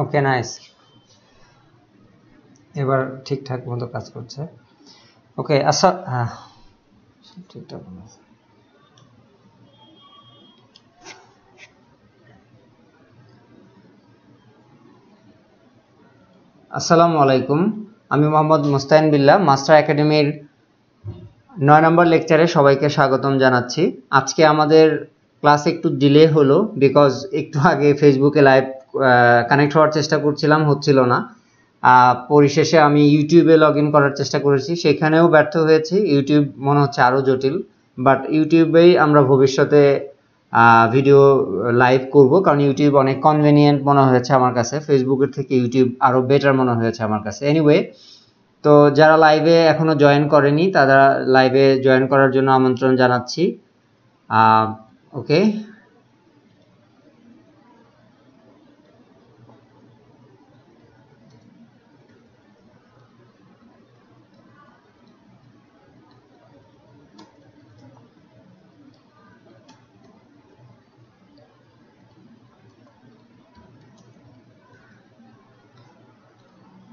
okay nice এবার ঠিকঠাক মতো কাজ করছে ওকে আচ্ছা হ্যাঁ ঠিকঠাক আসসালামু আলাইকুম আমি মোহাম্মদ মুস্তাইন বিল্লা মাস্টার একাডেমির নয় নম্বর লেকচারে সবাইকে স্বাগতম জানাচ্ছি আজকে আমাদের ক্লাস একটু ডিলে হলো বিকজ একটু আগে ফেসবুকে লাইভ কানেক্ট হওয়ার চেষ্টা করছিলাম হচ্ছিল না পরিশেষে আমি ইউটিউবে লগ ইন করার চেষ্টা করেছি সেখানেও ব্যর্থ হয়েছি ইউটিউব মনে হচ্ছে আরও জটিল বাট ইউটিউবেই আমরা ভবিষ্যতে ভিডিও লাইভ করব কারণ ইউটিউব অনেক কনভেনিয়েন্ট মনে হয়েছে আমার কাছে ফেসবুকের থেকে ইউটিউব আরও বেটার মনে হয়েছে আমার কাছে এনিওয়ে তো যারা লাইভে এখনও জয়েন করেনি তারা লাইভে জয়েন করার জন্য আমন্ত্রণ জানাচ্ছি ওকে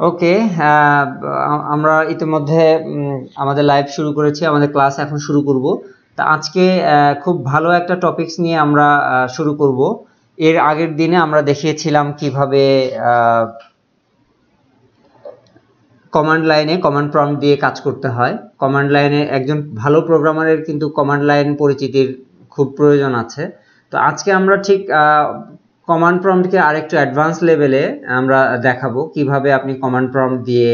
ওকে uh, আমরা ইতিমধ্যে আমাদের লাইভ শুরু করেছি আমাদের ক্লাস এখন শুরু করব তা আজকে খুব ভালো একটা টপিকস নিয়ে আমরা শুরু করব এর আগের দিনে আমরা দেখিয়েছিলাম কিভাবে কমান্ড লাইনে কমান্ড প্রম্পট দিয়ে কাজ করতে হয় কমান্ড লাইনে একজন ভালো প্রোগ্রামারের কিন্তু কমান্ড লাইন পরিচিতির খুব প্রয়োজন আছে তো আজকে আমরা ঠিক কমান্ড প্রম্পটকে আরেকটু অ্যাডভান্স লেভেলে আমরা দেখাবো কিভাবে আপনি কমান্ড প্রম্পট দিয়ে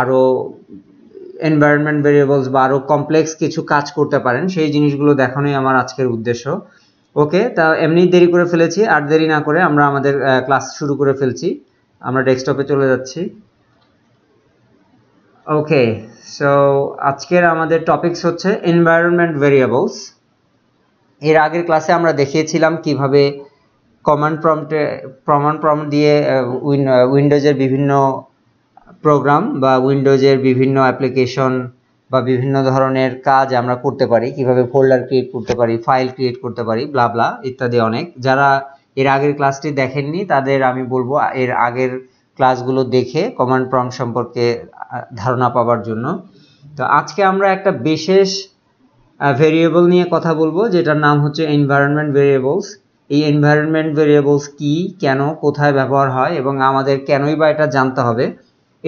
আরও এনভায়রনমেন্ট ভেরিয়েবলস বা আরও কমপ্লেক্স কিছু কাজ করতে পারেন সেই জিনিসগুলো দেখানোই আমার আজকের উদ্দেশ্য ওকে তা এমনি দেরি করে ফেলেছি আর দেরি না করে আমরা আমাদের ক্লাস শুরু করে ফেলছি আমরা ডেস্কটপে চলে যাচ্ছি ওকে সো আজকের আমাদের টপিকস হচ্ছে এনভায়রনমেন্ট ভেরিয়েবলস এর আগের ক্লাসে আমরা দেখিয়েছিলাম কিভাবে কমান্ড প্রম্পটে কমান্ড প্রম্পট দিয়ে উইন্ডোজের বিভিন্ন প্রোগ্রাম বা উইন্ডোজের বিভিন্ন অ্যাপ্লিকেশন বা বিভিন্ন ধরনের কাজ আমরা করতে পারি কিভাবে ফোল্ডার ক্রিয়েট করতে পারি ফাইল ক্রিয়েট করতে পারি ব্লাবলা ইত্যাদি অনেক যারা এর আগের ক্লাসটি দেখেননি তাদের আমি বলবো এর আগের ক্লাসগুলো দেখে কমান্ড প্রম সম্পর্কে ধারণা পাওয়ার জন্য তো আজকে আমরা একটা বিশেষ ভেরিয়েবল নিয়ে কথা বলবো যেটার নাম হচ্ছে এনভায়রনমেন্ট ভেরিয়েবলস এই এনভায়রনমেন্ট ভেরিয়েবলস কি কেন কোথায় ব্যবহার হয় এবং আমাদের কেনই বা এটা জানতে হবে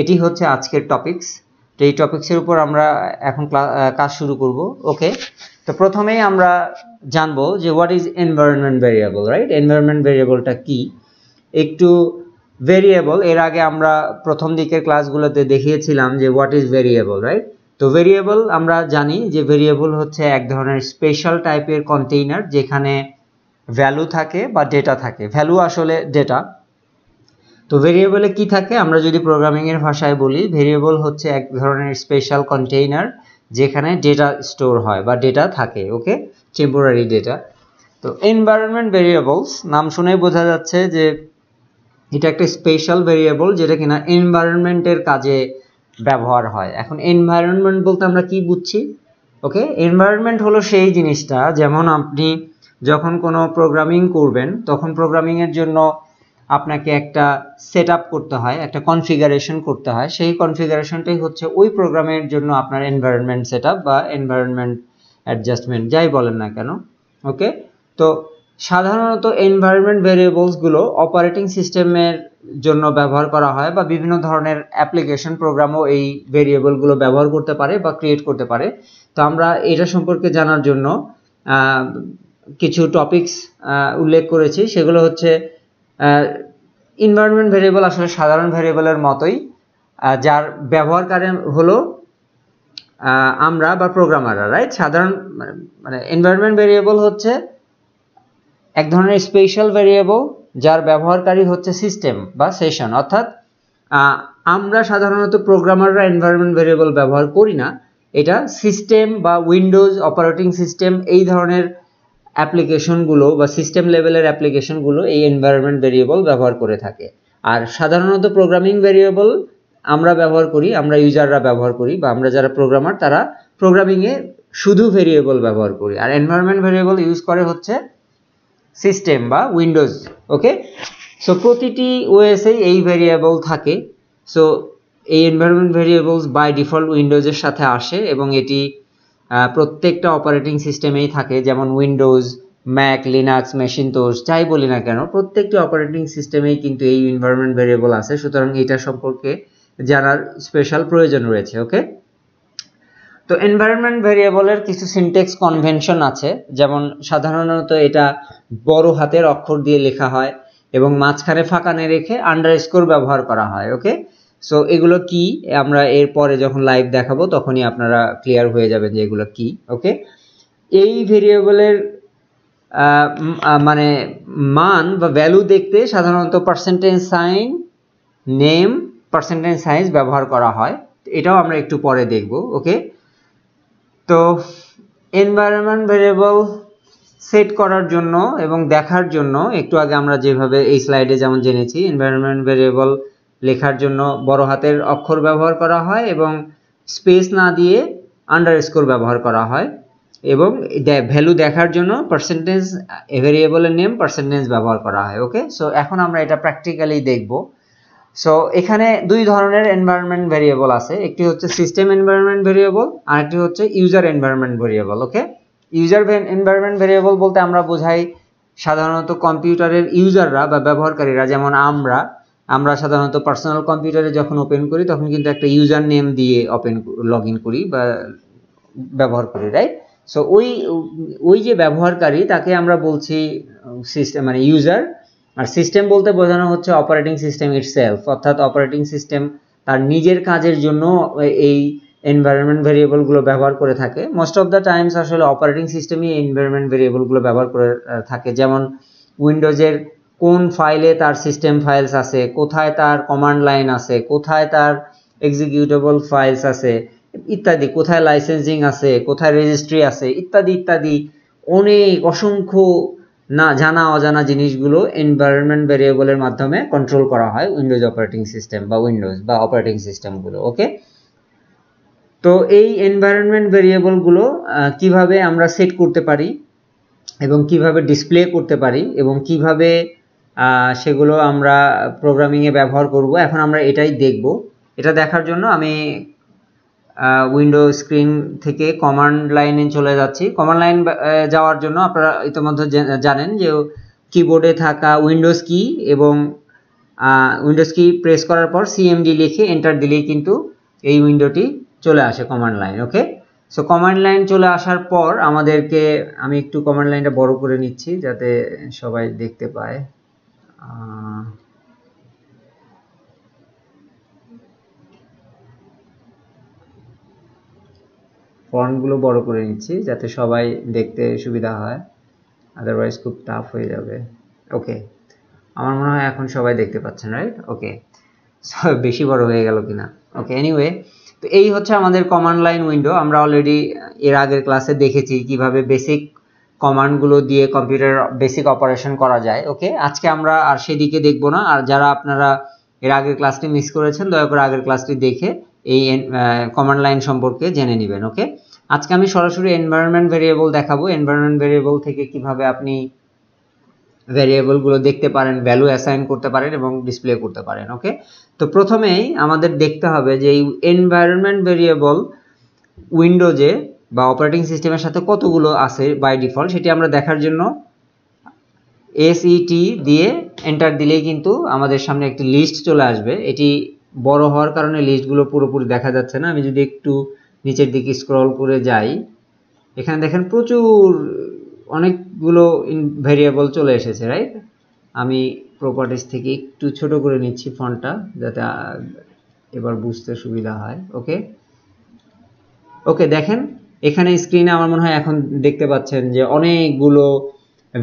এটি হচ্ছে আজকের টপিকস তো এই টপিক্সের উপর আমরা এখন কাজ শুরু করব ওকে তো প্রথমেই আমরা জানবো যে what is environment variable right environment ভেরিয়েবলটা কি একটু ভেরিয়েবল এর আগে আমরা প্রথম দিকের ক্লাসগুলোতে দেখিয়েছিলাম যে হোয়াট ইজ ভেরিয়েবল রাইট তো ভেরিয়েবল আমরা জানি যে ভেরিয়েবল হচ্ছে এক ধরনের স্পেশাল টাইপের কন্টেইনার যেখানে ভ্যালু থাকে বা ডেটা থাকে ভ্যালু আসলে ডেটা তো ভেরিয়েবলে কি থাকে আমরা যদি প্রোগ্রামিংয়ের ভাষায় বলি ভেরিয়েবল হচ্ছে এক ধরনের স্পেশাল কন্টেইনার যেখানে ডেটা স্টোর হয় বা ডেটা থাকে ওকে টেম্পোরারি ডেটা তো এনভায়রনমেন্ট ভেরিয়েবলস নাম শুনেই বোঝা যাচ্ছে যে এটা একটা স্পেশাল ভেরিয়েবল যেটা কিনা এনভায়রনমেন্টের কাজে ব্যবহার হয় এখন এনভায়রনমেন্ট বলতে আমরা কি বুঝছি ওকে এনভায়রনমেন্ট হলো সেই জিনিসটা যেমন আপনি যখন কোনো প্রোগ্রামিং করবেন তখন প্রোগ্রামিংয়ের জন্য আপনাকে একটা সেট করতে হয় একটা কনফিগারেশন করতে হয় সেই কনফিগারেশনটাই হচ্ছে ওই প্রোগ্রামের জন্য আপনার এনভায়রনমেন্ট সেট বা এনভায়রনমেন্ট অ্যাডজাস্টমেন্ট যাই বলেন না কেন ওকে তো সাধারণত এনভায়রনমেন্ট ভেরিয়েবলসগুলো অপারেটিং সিস্টেমের জন্য ব্যবহার করা হয় বা বিভিন্ন ধরনের অ্যাপ্লিকেশন প্রোগ্রামও এই ভেরিয়েবলগুলো ব্যবহার করতে পারে বা ক্রিয়েট করতে পারে তো আমরা এটা সম্পর্কে জানার জন্য কিছু টপিকস উল্লেখ করেছি সেগুলো হচ্ছে ইনভায়রনমেন্ট ভেরিয়েবল আসলে সাধারণ ভেরিয়েবলের মতোই যার ব্যবহারকারী হলো আমরা বা প্রোগ্রামাররা রাইট সাধারণ মানে এনভায়রনমেন্ট ভেরিয়েবল হচ্ছে এক ধরনের স্পেশাল ভেরিয়েবল যার ব্যবহারকারী হচ্ছে সিস্টেম বা সেশন অর্থাৎ আমরা সাধারণত প্রোগ্রামাররা এনভায়রনমেন্ট ভেরিয়েবল ব্যবহার করি না এটা সিস্টেম বা উইন্ডোজ অপারেটিং সিস্টেম এই ধরনের অ্যাপ্লিকেশনগুলো বা সিস্টেম লেভেলের অ্যাপ্লিকেশনগুলো এই এনভায়রনমেন্ট ভেরিয়েবল ব্যবহার করে থাকে আর সাধারণত প্রোগ্রামিং ভেরিয়েবল আমরা ব্যবহার করি আমরা ইউজাররা ব্যবহার করি বা আমরা যারা প্রোগ্রামার তারা প্রোগ্রামিংয়ে শুধু ভেরিয়েবল ব্যবহার করি আর এনভায়রনমেন্ট ভেরিয়েবল ইউজ করে হচ্ছে সিস্টেম বা উইন্ডোজ ওকে সো প্রতিটি ওএসেই এই ভেরিয়েবল থাকে সো এই এনভায়রনমেন্ট ভেরিয়েবলস বাই ডিফল্ট উইন্ডোজের সাথে আসে এবং এটি প্রত্যেকটা অপারেটিং সিস্টেমেই থাকে যেমন উইন্ডোজ ম্যাক লিনাক্স মেশিন তোস যাই বলি না কেন প্রত্যেকটি অপারেটিং সিস্টেমেই কিন্তু এই এনভায়রনমেন্ট ভেরিয়েবল আছে সুতরাং এটা সম্পর্কে জানার স্পেশাল প্রয়োজন রয়েছে ওকে তো এনভায়রনমেন্ট ভেরিয়েবলের কিছু সিনটেক্স কনভেনশন আছে যেমন সাধারণত এটা বড় হাতের অক্ষর দিয়ে লেখা হয় এবং মাঝখানে ফাঁকানে রেখে আন্ডার স্কোর ব্যবহার করা হয় ওকে সো এগুলো কি আমরা এরপরে যখন লাইভ দেখাবো তখনই আপনারা ক্লিয়ার হয়ে যাবেন যে এগুলো কি ওকে এই ভেরিয়েবলের মানে মান বা ভ্যালু দেখতে সাধারণত পার্সেন্টেজ সাইন নেম পার্সেন্টেজ সাইজ ব্যবহার করা হয় এটাও আমরা একটু পরে দেখব ওকে তো এনভায়রনমেন্ট ভেরিয়েবল সেট করার জন্য এবং দেখার জন্য একটু আগে আমরা যেভাবে এই স্লাইডে যেমন জেনেছি এনভায়রনমেন্ট ভেরিয়েবল লেখার জন্য বড় হাতের অক্ষর ব্যবহার করা হয় এবং স্পেস না দিয়ে আন্ডার স্কোর ব্যবহার করা হয় এবং ভ্যালু দেখার জন্য পার্সেন্টেজ ভেরিয়েবলের নেম পার্সেন্টেজ ব্যবহার করা হয় ওকে সো এখন আমরা এটা প্র্যাকটিক্যালি দেখব সো এখানে দুই ধরনের এনভায়রনমেন্ট ভেরিয়েবল আছে একটি হচ্ছে সিস্টেম এনভায়রনমেন্ট ভেরিয়েবল আর একটি হচ্ছে user environment variable okay user environment variable বলতে আমরা বোঝাই সাধারণত কম্পিউটারের ইউজাররা বা ব্যবহারকারীরা যেমন আমরা আমরা সাধারণত পার্সোনাল কম্পিউটারে যখন ওপেন করি তখন কিন্তু একটা ইউজার নেম দিয়ে ওপেন লগ ইন করি বা ব্যবহার করি রাইট সো ওই ওই যে ব্যবহারকারী তাকে আমরা বলছি সিস্টেম মানে ইউজার আর সিস্টেম বলতে বোঝানো হচ্ছে অপারেটিং সিস্টেম ইটসেলফ অর্থাৎ অপারেটিং সিস্টেম তার নিজের কাজের জন্য এই এনভায়রনমেন্ট ভেরিয়েবলগুলো ব্যবহার করে থাকে মোস্ট অফ দ্য টাইমস আসলে অপারেটিং সিস্টেমই এনভায়রনমেন্ট ভেরিয়েবলগুলো ব্যবহার করে থাকে যেমন উইন্ডোজের কোন ফাইলে তার সিস্টেম ফাইলস আছে কোথায় তার কমান্ড লাইন আছে কোথায় তার এক্সিকিউটেবল ফাইলস আছে ইত্যাদি কোথায় লাইসেন্সিং আছে কোথায় রেজিস্ট্রি আছে ইত্যাদি ইত্যাদি অনেক অসংখ্য না জানা অজানা জিনিসগুলো এনভায়রনমেন্ট ভেরিয়েবলের মাধ্যমে কন্ট্রোল করা হয় উইন্ডোজ অপারেটিং সিস্টেম বা উইন্ডোজ বা অপারেটিং সিস্টেমগুলো ওকে তো এই এনভায়রনমেন্ট ভেরিয়েবলগুলো কিভাবে আমরা সেট করতে পারি এবং কিভাবে ডিসপ্লে করতে পারি এবং কিভাবে সেগুলো আমরা প্রোগ্রামিংয়ে ব্যবহার করব এখন আমরা এটাই দেখব এটা দেখার জন্য আমি উইন্ডো স্ক্রিন থেকে কমান্ড লাইনে চলে যাচ্ছি কমান্ড লাইন যাওয়ার জন্য আপনারা ইতিমধ্যে জানেন যে কিবোর্ডে থাকা উইন্ডোজ কি এবং উইন্ডোজ কি প্রেস করার পর সিএমডি লিখে এন্টার দিলেই কিন্তু এই উইন্ডোটি চলে আসে command line okay so command line চলে আসার পর আমাদেরকে আমি একটু কমান্ড লাইনটা বড় করে নিচ্ছি যাতে সবাই দেখতে পায় ফন্টগুলো বড় করে নিচ্ছি যাতে সবাই দেখতে সুবিধা হয় আদারওয়াইজ খুব টাফ হয়ে যাবে ওকে আমার মনে হয় এখন সবাই দেখতে পাচ্ছেন রাইট ওকে বেশি বড় হয়ে গেল কিনা ওকে এনিওয়ে তো এই হচ্ছে আমাদের কমান্ড লাইন উইন্ডো আমরা অলরেডি এর আগের ক্লাসে দেখেছি কিভাবে বেসিক কমান্ডগুলো দিয়ে কম্পিউটারের বেসিক অপারেশন করা যায় ওকে আজকে আমরা আর সেদিকে দেখব না আর যারা আপনারা এর আগের ক্লাসটি মিস করেছেন দয়া করে আগের ক্লাসটি দেখে এই কমান্ড লাইন সম্পর্কে জেনে নেবেন ওকে আজকে আমি সরাসরি এনভায়রনমেন্ট ভেরিয়েবল দেখাবো এনভায়রনমেন্ট ভেরিয়েবল থেকে কিভাবে আপনি ভেরিয়েবলগুলো দেখতে পারেন ভ্যালু অ্যাসাইন করতে পারেন এবং ডিসপ্লে করতে পারেন ওকে তো প্রথমেই আমাদের দেখতে হবে যে এই এনভায়রনমেন্ট ভেরিয়েবল উইন্ডোজে বা অপারেটিং সিস্টেমের সাথে কতগুলো আছে বাই ডিফল্ট সেটি আমরা দেখার জন্য এসইটি e দিয়ে এন্টার দিলেই কিন্তু আমাদের সামনে একটি লিস্ট চলে আসবে এটি বড় হওয়ার কারণে লিস্টগুলো পুরোপুরি দেখা যাচ্ছে না আমি যদি একটু নিচের দিকে স্ক্রল করে যাই এখানে দেখেন প্রচুর অনেকগুলো ভেরিয়েবল চলে এসেছে রাইট আমি প্রপার্টিস থেকে একটু ছোট করে নিচ্ছি ফোনটা যাতে এবার বুঝতে সুবিধা হয় ওকে ওকে দেখেন এখানে স্ক্রিনে আমার মনে হয় এখন দেখতে পাচ্ছেন যে অনেকগুলো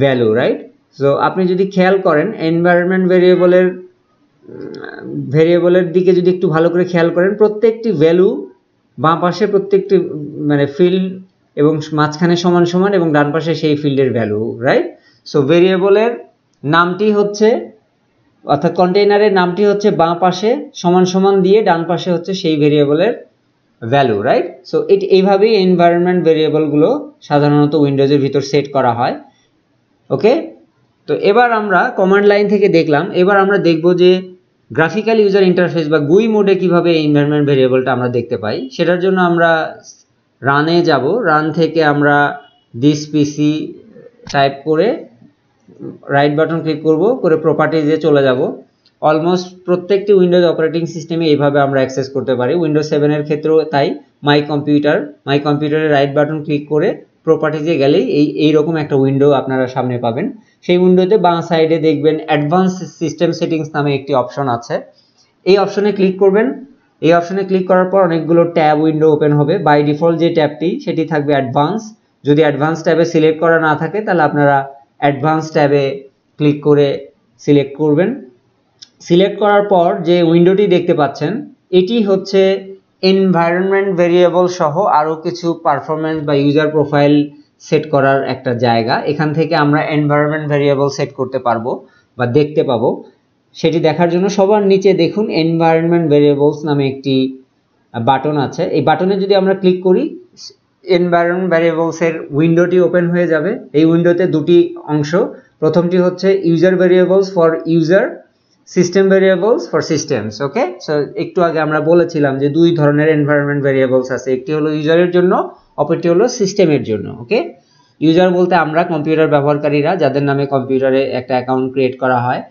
ভ্যালু রাইট সো আপনি যদি খেয়াল করেন এনভায়রনমেন্ট ভেরিয়েবলের ভেরিয়েবলের দিকে যদি একটু ভালো করে খেয়াল করেন প্রত্যেকটি ভ্যালু বাঁ পাশে প্রত্যেকটি মানে ফিল্ড এবং মাঝখানে সমান সমান এবং ডান পাশে সেই ফিল্ডের ভ্যালু রাইট সো ভেরিয়েবলের নামটি হচ্ছে অর্থাৎ কন্টেইনারের নামটি হচ্ছে বাঁ পাশে সমান সমান দিয়ে ডান পাশে হচ্ছে সেই ভেরিয়েবলের ভ্যালু রাইট সো এটি এইভাবেই এনভায়রনমেন্ট ভেরিয়েবলগুলো সাধারণত উইন্ডোজের ভিতর সেট করা হয় ওকে তো এবার আমরা কমান্ড লাইন থেকে দেখলাম এবার আমরা দেখব যে গ্রাফিক্যাল ইউজার ইন্টারফেস বা গুই মোডে কীভাবে এনভায়রনমেন্ট ভেরিয়েবলটা আমরা দেখতে পাই সেটার জন্য আমরা রানে যাব রান থেকে আমরা দিস পিসি টাইপ করে রাইট বাটন ক্লিক করব করে প্রপার্টিজে চলে যাব অলমোস্ট প্রত্যেকটি উইন্ডোজ অপারেটিং সিস্টেমে এইভাবে আমরা অ্যাক্সেস করতে পারি উইন্ডোজ সেভেনের ক্ষেত্রেও তাই মাই কম্পিউটার মাই কম্পিউটারে রাইট বাটন ক্লিক করে প্রপার্টিজে গেলেই এই এইরকম একটা উইন্ডো আপনারা সামনে পাবেন সেই উইন্ডোতে বাঁ সাইডে দেখবেন অ্যাডভান্স সিস্টেম সেটিংস নামে একটি অপশন আছে এই অপশনে ক্লিক করবেন এই অপশনে ক্লিক করার পর অনেকগুলো ট্যাব উইন্ডো ওপেন হবে বাই ডিফল্ট যে ট্যাবটি সেটি থাকবে অ্যাডভান্স যদি অ্যাডভান্স ট্যাবে সিলেক্ট করা না থাকে তাহলে আপনারা অ্যাডভান্স ট্যাবে ক্লিক করে সিলেক্ট করবেন সিলেক্ট করার পর যে উইন্ডোটি দেখতে পাচ্ছেন এটি হচ্ছে এনভায়রনমেন্ট ভেরিয়েবল সহ আরও কিছু পারফরমেন্স বা ইউজার প্রোফাইল সেট করার একটা জায়গা এখান থেকে আমরা এনভায়রনমেন্ট ভেরিয়েবল সেট করতে পারবো বা দেখতে পাবো সেটি দেখার জন্য সবার নিচে দেখুন এনভায়রনমেন্ট ভেরিয়েবলস নামে একটি বাটন আছে এই বাটনে যদি আমরা ক্লিক করি এনভায়রনমেন্ট ভ্যারিয়েবলসের উইন্ডোটি ওপেন হয়ে যাবে এই উইন্ডোতে দুটি অংশ প্রথমটি হচ্ছে user variables for user system variables for systems okay so একটু আগে আমরা বলেছিলাম যে দুই ধরনের এনভায়রনমেন্ট ভেরিয়েবলস আছে একটি হলো ইউজারের জন্য অপরটি হলো সিস্টেমের জন্য ওকে ইউজার বলতে আমরা কম্পিউটার ব্যবহারকারীরা যাদের নামে কম্পিউটারে একটা অ্যাকাউন্ট ক্রিয়েট করা হয়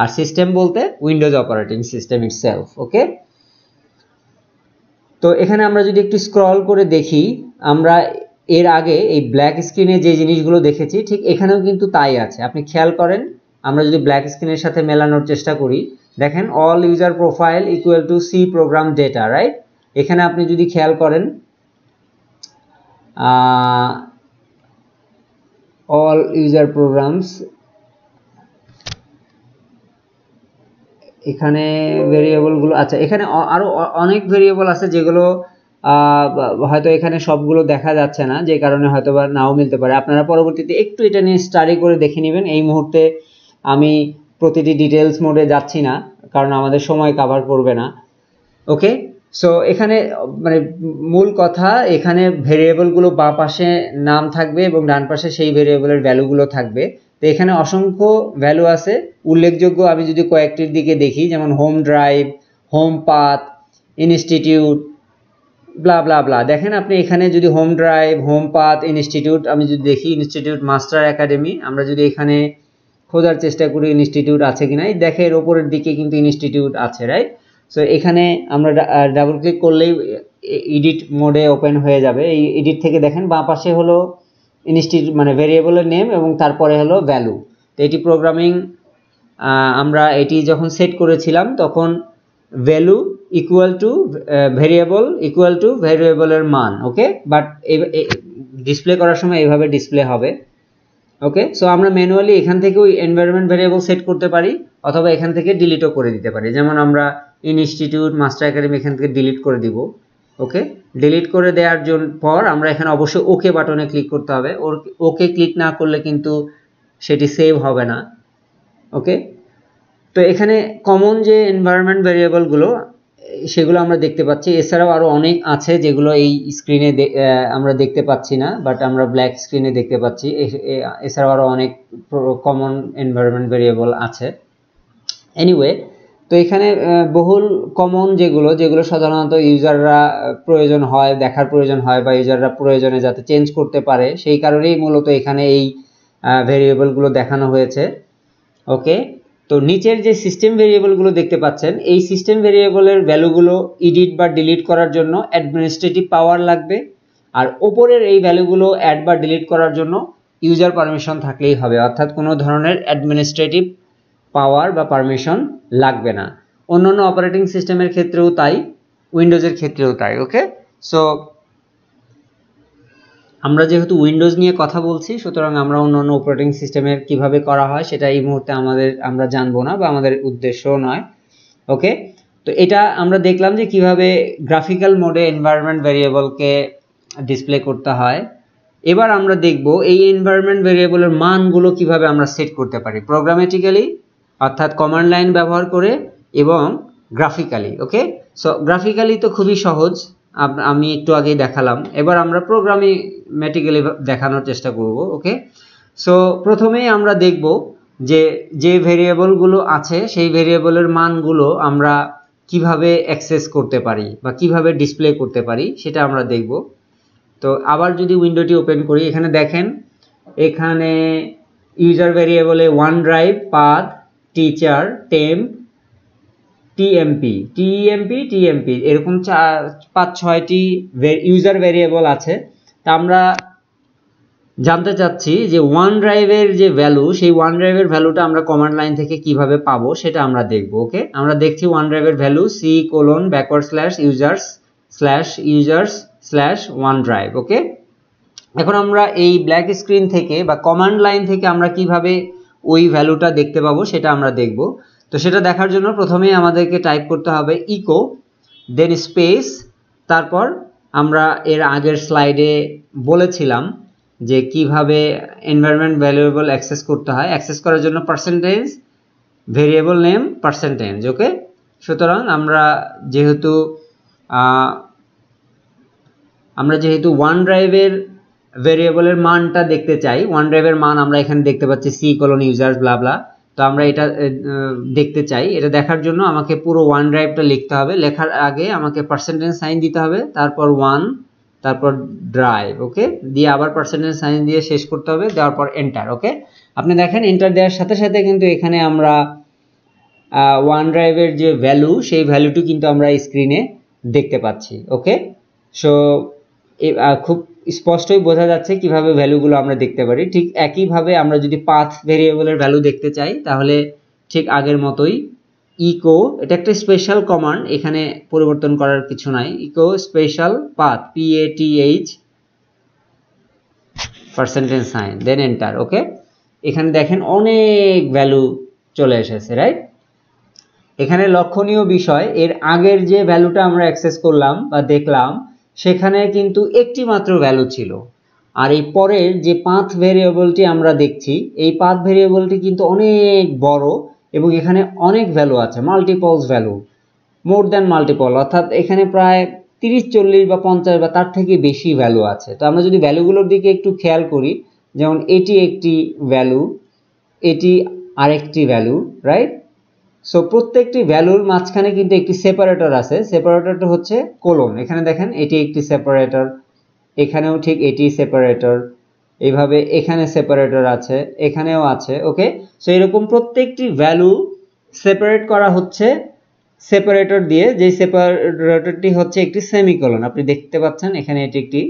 আর সিস্টেম বলতে Windows operating system itself okay তো এখানে আমরা যদি একটু স্ক্রল করে দেখি আমরা এর আগে এই ব্ল্যাক স্ক্রিনে যে জিনিসগুলো দেখেছি ঠিক এখানেও কিন্তু তাই আছে আপনি খেয়াল করেন আমরা যদি ব্ল্যাক স্ক্রিনের সাথে মেলানোর চেষ্টা করি দেখেন all user profile equal to C program data right এখানে আপনি যদি খেয়াল করেন অল ইউজার প্রোগ্রামস এখানে ভেরিয়েবলগুলো আচ্ছা এখানে আরও অনেক ভেরিয়েবল আছে যেগুলো হয়তো এখানে সবগুলো দেখা যাচ্ছে না যে কারণে হয়তো বা নাও মিলতে পারে আপনারা পরবর্তীতে একটু এটা নিয়ে স্টাডি করে দেখে নেবেন এই মুহূর্তে আমি প্রতিটি ডিটেলস মোডে যাচ্ছি না কারণ আমাদের সময় কাভার করবে না ওকে সো এখানে মানে মূল কথা এখানে ভেরিয়েবলগুলো বা পাশে নাম থাকবে এবং ডান পাশে সেই ভেরিয়েবলের ভ্যালুগুলো থাকবে তো এখানে অসংখ্য ভ্যালু আছে উল্লেখযোগ্য আমি যদি কয়েকটির দিকে দেখি যেমন home drive home path institute blah blah blah দেখেন আপনি এখানে যদি home drive home path institute আমি যদি দেখি ইনস্টিটিউট মাস্টার একাডেমি আমরা যদি এখানে খোঁজার চেষ্টা করি ইনস্টিটিউট আছে কি নাই দেখে এর ওপরের দিকে কিন্তু ইনস্টিটিউট আছে রাইট সো এখানে আমরা ডাবল ক্লিক করলেই এডিট মোডে ওপেন হয়ে যাবে এই এডিট থেকে দেখেন বাঁ পাশে হলো ইনস্টিটিউট মানে ভেরিয়েবলের নেম এবং তারপরে হলো ভ্যালু তো এটি প্রোগ্রামিং আমরা এটি যখন সেট করেছিলাম তখন value equal to variable equal to ভেরিয়েবলের মান ওকে বাট ডিসপ্লে করার সময় এইভাবে ডিসপ্লে হবে ওকে সো আমরা ম্যানুয়ালি এখান থেকে ওই এনভায়রনমেন্ট ভেরিয়েবল সেট করতে পারি অথবা এখান থেকে ডিলিটও করে দিতে পারি যেমন আমরা ইনস্টিটিউট মাস্টার একাডেমি এখান থেকে ডিলিট করে দিব ওকে ডিলিট করে দেওয়ার জন্য পর আমরা এখানে অবশ্যই ওকে বাটনে ক্লিক করতে হবে ওর ওকে ক্লিক না করলে কিন্তু সেটি সেভ হবে না ওকে তো এখানে কমন যে এনভায়রনমেন্ট ভেরিয়েবলগুলো সেগুলো আমরা দেখতে পাচ্ছি এছাড়াও আরও অনেক আছে যেগুলো এই স্ক্রিনে আমরা দেখতে পাচ্ছি না বাট আমরা ব্ল্যাক স্ক্রিনে দেখতে পাচ্ছি এছাড়াও আরও অনেক কমন এনভায়রনমেন্ট ভেরিয়েবল আছে এনিওয়ে তো এখানে বহুল কমন যেগুলো যেগুলো সাধারণত ইউজাররা প্রয়োজন হয় দেখার প্রয়োজন হয় বা ইউজাররা প্রয়োজনে যাতে চেঞ্জ করতে পারে সেই কারণেই মূলত এখানে এই ভেরিয়েবলগুলো দেখানো হয়েছে ওকে তো নিচের যে সিস্টেম ভেরিয়েবলগুলো দেখতে পাচ্ছেন এই সিস্টেম ভেরিয়েবলের ভ্যালুগুলো ইডিট বা ডিলিট করার জন্য অ্যাডমিনিস্ট্রেটিভ পাওয়ার লাগবে আর ওপরের এই ভ্যালুগুলো অ্যাড বা ডিলিট করার জন্য ইউজার পারমিশন থাকলেই হবে অর্থাৎ কোনো ধরনের অ্যাডমিনিস্ট্রেটিভ পাওয়ার বা পারমিশন লাগবে না অন্যান্য অপারেটিং সিস্টেমের ক্ষেত্রেও তাই উইন্ডোজের ক্ষেত্রেও তাই ওকে সো আমরা যেহেতু উইন্ডোজ নিয়ে কথা বলছি সুতরাং আমরা অন্য অন্য অপারেটিং সিস্টেমের কিভাবে করা হয় সেটা এই মুহূর্তে আমাদের আমরা জানবো না বা আমাদের উদ্দেশ্য নয় ওকে তো এটা আমরা দেখলাম যে কিভাবে গ্রাফিক্যাল মোডে এনভায়রনমেন্ট ভেরিয়েবলকে ডিসপ্লে করতে হয় এবার আমরা দেখব এই এনভায়রনমেন্ট ভেরিয়েবলের মানগুলো কিভাবে আমরা সেট করতে পারি প্রোগ্রামেটিক্যালি অর্থাৎ কমান্ড লাইন ব্যবহার করে এবং গ্রাফিক্যালি ওকে সো গ্রাফিক্যালি তো খুবই সহজ আমি একটু আগেই দেখালাম এবার আমরা প্রোগ্রামে ম্যাটিক্যালি দেখানোর চেষ্টা করব ওকে সো প্রথমেই আমরা দেখব যে যে ভেরিয়েবলগুলো আছে সেই ভেরিয়েবলের মানগুলো আমরা কিভাবে অ্যাক্সেস করতে পারি বা কিভাবে ডিসপ্লে করতে পারি সেটা আমরা দেখব তো আবার যদি উইন্ডোটি ওপেন করি এখানে দেখেন এখানে ইউজার ভেরিয়েবলে one drive path teacher temp TMP TMP TMP এরকম চার পাঁচ ছয়টি ইউজার ভেরিয়েবল আছে তা আমরা জানতে চাচ্ছি যে ওয়ান ড্রাইভের যে ভ্যালু সেই ওয়ান ড্রাইভের ভ্যালুটা আমরা কমান্ড লাইন থেকে কিভাবে পাবো সেটা আমরা দেখব ওকে আমরা দেখছি ওয়ান ড্রাইভের value C colon backward slash users slash users slash one drive okay এখন আমরা এই ব্ল্যাক স্ক্রিন থেকে বা কমান্ড লাইন থেকে আমরা কিভাবে ওই ভ্যালুটা দেখতে পাবো সেটা আমরা দেখব তো সেটা দেখার জন্য প্রথমেই আমাদেরকে টাইপ করতে হবে ইকো দেন স্পেস তারপর আমরা এর আগের স্লাইডে বলেছিলাম যে কিভাবে এনভায়রনমেন্ট ভ্যালুয়েবল অ্যাক্সেস করতে হয় অ্যাক্সেস করার জন্য percentage variable name percentage okay সুতরাং আমরা যেহেতু আমরা যেহেতু ওয়ান ড্রাইভের ভেরিয়েবলের মানটা দেখতে চাই ওয়ান ড্রাইভের মান আমরা এখানে দেখতে পাচ্ছি সি কলন ইউজার্স ব্লাবলা তো আমরা এটা দেখতে চাই এটা দেখার জন্য আমাকে পুরো ওয়ান ড্রাইভটা লিখতে হবে লেখার আগে আমাকে পার্সেন্টেজ সাইন দিতে হবে তারপর ওয়ান তারপর ড্রাইভ ওকে দিয়ে আবার পার্সেন্টেজ সাইন দিয়ে শেষ করতে হবে দেওয়ার পর এন্টার ওকে আপনি দেখেন এন্টার দেওয়ার সাথে সাথে কিন্তু এখানে আমরা ওয়ান ড্রাইভের যে ভ্যালু সেই ভ্যালুটি কিন্তু আমরা স্ক্রিনে দেখতে পাচ্ছি ওকে সো খুব স্পষ্টই বোঝা যাচ্ছে কিভাবে ভ্যালুগুলো আমরা দেখতে পারি ঠিক একইভাবে আমরা যদি পাথ ভেরিয়েবলের ভ্যালু দেখতে চাই তাহলে ঠিক আগের মতোই ইকো এটা একটা স্পেশাল কমান্ড এখানে পরিবর্তন করার কিছু নাই echo special path P A T H percentage sign then enter okay এখানে দেখেন অনেক ভ্যালু চলে এসেছে রাইট এখানে লক্ষণীয় বিষয় এর আগের যে ভ্যালুটা আমরা অ্যাক্সেস করলাম বা দেখলাম সেখানে কিন্তু একটি মাত্র ভ্যালু ছিল আর এই পরের যে পাথ ভেরিয়েবলটি আমরা দেখছি এই পাথ ভেরিয়েবলটি কিন্তু অনেক বড় এবং এখানে অনেক ভ্যালু আছে multiples value more than multiple অর্থাৎ এখানে প্রায় তিরিশ চল্লিশ বা পঞ্চাশ বা তার থেকে বেশি ভ্যালু আছে তো আমরা যদি ভ্যালুগুলোর দিকে একটু খেয়াল করি যেমন এটি একটি ভ্যালু এটি আরেকটি ভ্যালু রাইট সো প্রত্যেকটি ভ্যালুর মাঝখানে কিন্তু একটি সেপারেটর আছে সেপারেটরটা হচ্ছে কোলন এখানে দেখেন এটি একটি সেপারেটর এখানেও ঠিক এটি সেপারেটর এইভাবে এখানে সেপারেটর আছে এখানেও আছে ওকে সো এরকম প্রত্যেকটি ভ্যালু সেপারেট করা হচ্ছে সেপারেটর দিয়ে যে সেপারেটরটি হচ্ছে একটি সেমিকোলন আপনি দেখতে পাচ্ছেন এখানে এটি একটি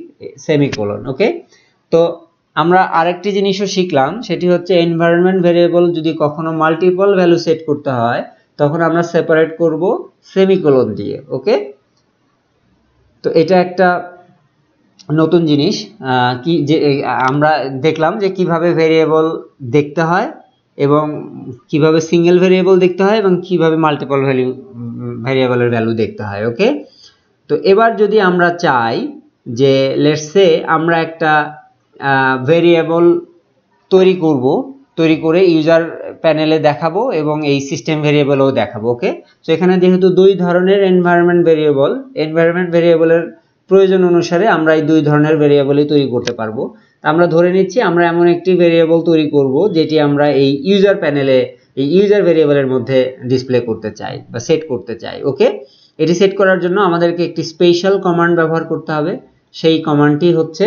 সেমিকোলন ওকে তো আমরা আরেকটি জিনিসও শিখলাম সেটি হচ্ছে এনভায়রনমেন্ট ভেরিয়েবল যদি কখনো মাল্টিপল ভ্যালু সেট করতে হয় তখন আমরা সেপারেট করব সেমিকোলন দিয়ে ওকে তো এটা একটা নতুন জিনিস কি যে আমরা দেখলাম যে কিভাবে ভেরিয়েবল দেখতে হয় এবং কিভাবে সিঙ্গেল ভেরিয়েবল দেখতে হয় এবং কিভাবে মাল্টিপল ভ্যালু ভেরিয়েবলের ভ্যালু দেখতে হয় ওকে তো এবার যদি আমরা চাই যে লেটসে আমরা একটা ভেরিয়েবল তৈরি করব তৈরি করে ইউজার প্যানেলে দেখাবো এবং এই সিস্টেম ভেরিয়েবলও দেখাবো ওকে তো এখানে যেহেতু দুই ধরনের এনভায়রনমেন্ট ভেরিয়েবল এনভায়রনমেন্ট ভেরিয়েবলের প্রয়োজন অনুসারে আমরা এই দুই ধরনের ভেরিয়েবলই তৈরি করতে পারবো আমরা ধরে নিচ্ছি আমরা এমন একটি ভেরিয়েবল তৈরি করব যেটি আমরা এই ইউজার প্যানেলে এই ইউজার ভেরিয়েবলের মধ্যে ডিসপ্লে করতে চাই বা সেট করতে চাই ওকে এটি সেট করার জন্য আমাদেরকে একটি স্পেশাল কমান্ড ব্যবহার করতে হবে সেই কমান্ডটি হচ্ছে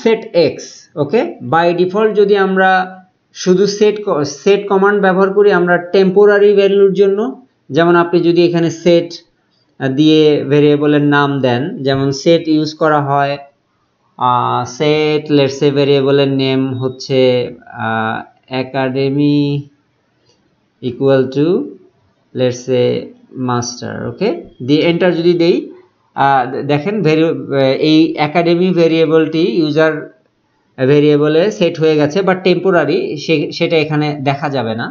set X okay by default যদি আমরা শুধু সেট সেট কমান্ড ব্যবহার করি আমরা টেম্পোরারি ভ্যালুর জন্য যেমন আপনি যদি এখানে সেট দিয়ে ভেরিয়েবলের নাম দেন যেমন সেট ইউজ করা হয় সেট লেটসে ভেরিয়েবলের নেম হচ্ছে অ্যাকাডেমি ইকুয়াল টু লেটসে মাস্টার ওকে দিয়ে এন্টার যদি দেই দেখেন এই একাডেমি ভেরিয়েবলটি ইউজার ভেরিয়েবলে সেট হয়ে গেছে বা টেম্পোরারি সেটা এখানে দেখা যাবে না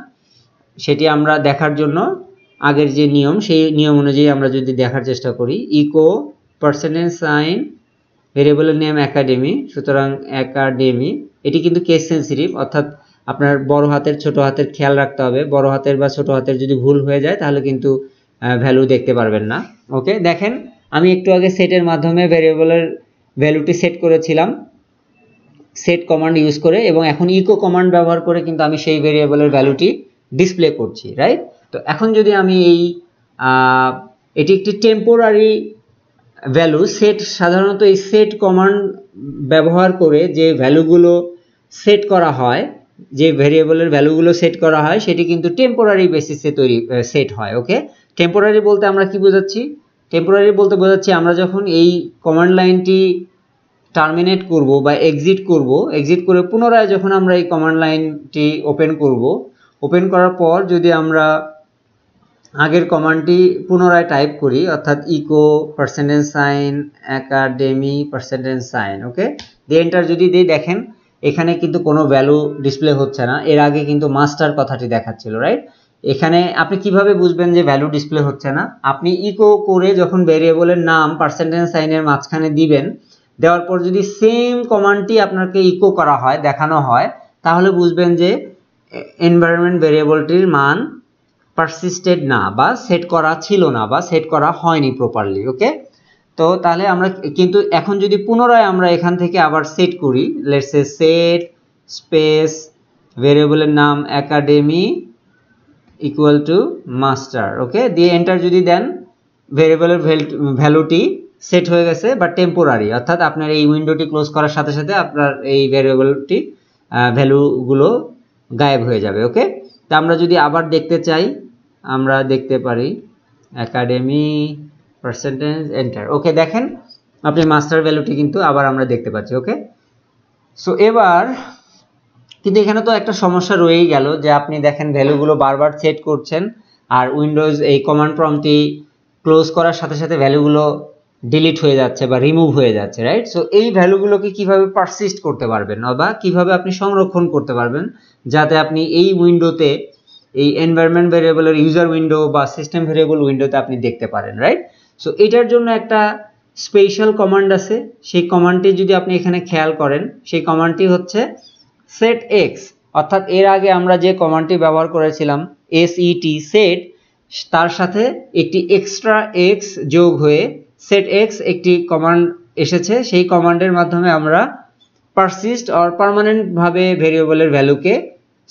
সেটি আমরা দেখার জন্য আগের যে নিয়ম সেই নিয়ম অনুযায়ী আমরা যদি দেখার চেষ্টা করি ইকো পার্সেন্টেজ সাইন ভেরিয়েবলের নেম একাডেমি সুতরাং একাডেমি এটি কিন্তু কেস সেন্সিটিভ অর্থাৎ আপনার বড় হাতের ছোট হাতের খেয়াল রাখতে হবে বড় হাতের বা ছোট হাতের যদি ভুল হয়ে যায় তাহলে কিন্তু ভ্যালু দেখতে পারবেন না ওকে দেখেন আমি একটু আগে সেটের মাধ্যমে ভেরিয়েবলের ভ্যালুটি সেট করেছিলাম সেট কমান্ড ইউজ করে এবং এখন ইকো কমান্ড ব্যবহার করে কিন্তু আমি সেই ভেরিয়েবলের ভ্যালুটি ডিসপ্লে করছি রাইট তো এখন যদি আমি এই এটি একটি টেম্পোরারি ভ্যালু সেট সাধারণত এই সেট কমান্ড ব্যবহার করে যে ভ্যালুগুলো সেট করা হয় যে ভেরিয়েবলের ভ্যালুগুলো সেট করা হয় সেটি কিন্তু টেম্পোরারি বেসিসে তৈরি সেট হয় ওকে টেম্পোরারি বলতে আমরা কি বোঝাচ্ছি টেম্পোরারি বলতে বোঝাচ্ছি আমরা যখন এই কমান্ড লাইনটি টার্মিনেট করব বা এক্সিট করব এক্সিট করে পুনরায় যখন আমরা এই কমান্ড লাইনটি ওপেন করব ওপেন করার পর যদি আমরা আগের কমান্ডটি পুনরায় টাইপ করি অর্থাৎ echo percentage sign academy percentage sign okay দিয়ে এন্টার যদি দিয়ে দেখেন এখানে কিন্তু কোনো ভ্যালু ডিসপ্লে হচ্ছে না এর আগে কিন্তু মাস্টার কথাটি দেখাচ্ছিল রাইট এখানে আপনি কিভাবে বুঝবেন যে ভ্যালু ডিসপ্লে হচ্ছে না আপনি ইকো করে যখন ভেরিয়েবলের নাম পার্সেন্টেজ সাইনের মাঝখানে দিবেন দেওয়ার পর যদি সেম কমান্ডটি আপনাকে ইকো করা হয় দেখানো হয় তাহলে বুঝবেন যে এনভায়রনমেন্ট ভেরিয়েবলটির মান পারসিস্টেড না বা সেট করা ছিল না বা সেট করা হয়নি প্রপারলি ওকে তো তাহলে আমরা কিন্তু এখন যদি পুনরায় আমরা এখান থেকে আবার সেট করি লেটস সেট স্পেস ভেরিয়েবলের নাম academy equal to master okay দিয়ে এন্টার যদি দেন ভেরিয়েবলের ভ্যালুটি সেট হয়ে গেছে বা টেম্পোরারি অর্থাৎ আপনার এই উইন্ডোটি ক্লোজ করার সাথে সাথে আপনার এই ভ্যারিয়েবলটি ভ্যালুগুলো গায়েব হয়ে যাবে ওকে তা আমরা যদি আবার দেখতে চাই আমরা দেখতে পারি অ্যাকাডেমি পার্সেন্টেজ এন্টার ওকে দেখেন আপনি মাস্টার ভ্যালুটি কিন্তু আবার আমরা দেখতে পাচ্ছি ওকে সো এবার কিন্তু এখানে তো একটা সমস্যা রয়েই গেল যে আপনি দেখেন ভ্যালুগুলো বারবার সেট করছেন আর উইন্ডোজ এই কমান্ড প্রমটি ক্লোজ করার সাথে সাথে ভ্যালুগুলো ডিলিট হয়ে যাচ্ছে বা রিমুভ হয়ে যাচ্ছে রাইট সো এই ভ্যালুগুলোকে কিভাবে পারসিস্ট করতে পারবেন বা কিভাবে আপনি সংরক্ষণ করতে পারবেন যাতে আপনি এই উইন্ডোতে এই এনভায়রনমেন্ট ভেরিয়েবলের ইউজার উইন্ডো বা সিস্টেম ভেরিয়েবল উইন্ডোতে আপনি দেখতে পারেন রাইট সো এটার জন্য একটা স্পেশাল কমান্ড আছে সেই কমান্ডটি যদি আপনি এখানে খেয়াল করেন সেই কমান্ডটি হচ্ছে সেট এক্স অর্থাৎ এর আগে আমরা যে কমান্ডটি ব্যবহার করেছিলাম এসইটি সেট তার সাথে একটি এক্সট্রা এক্স যোগ হয়ে সেট এক্স একটি কমান্ড এসেছে সেই কমান্ডের মাধ্যমে আমরা পারসিস্ট অর পারমানেন্টভাবে ভেরিয়েবলের ভ্যালুকে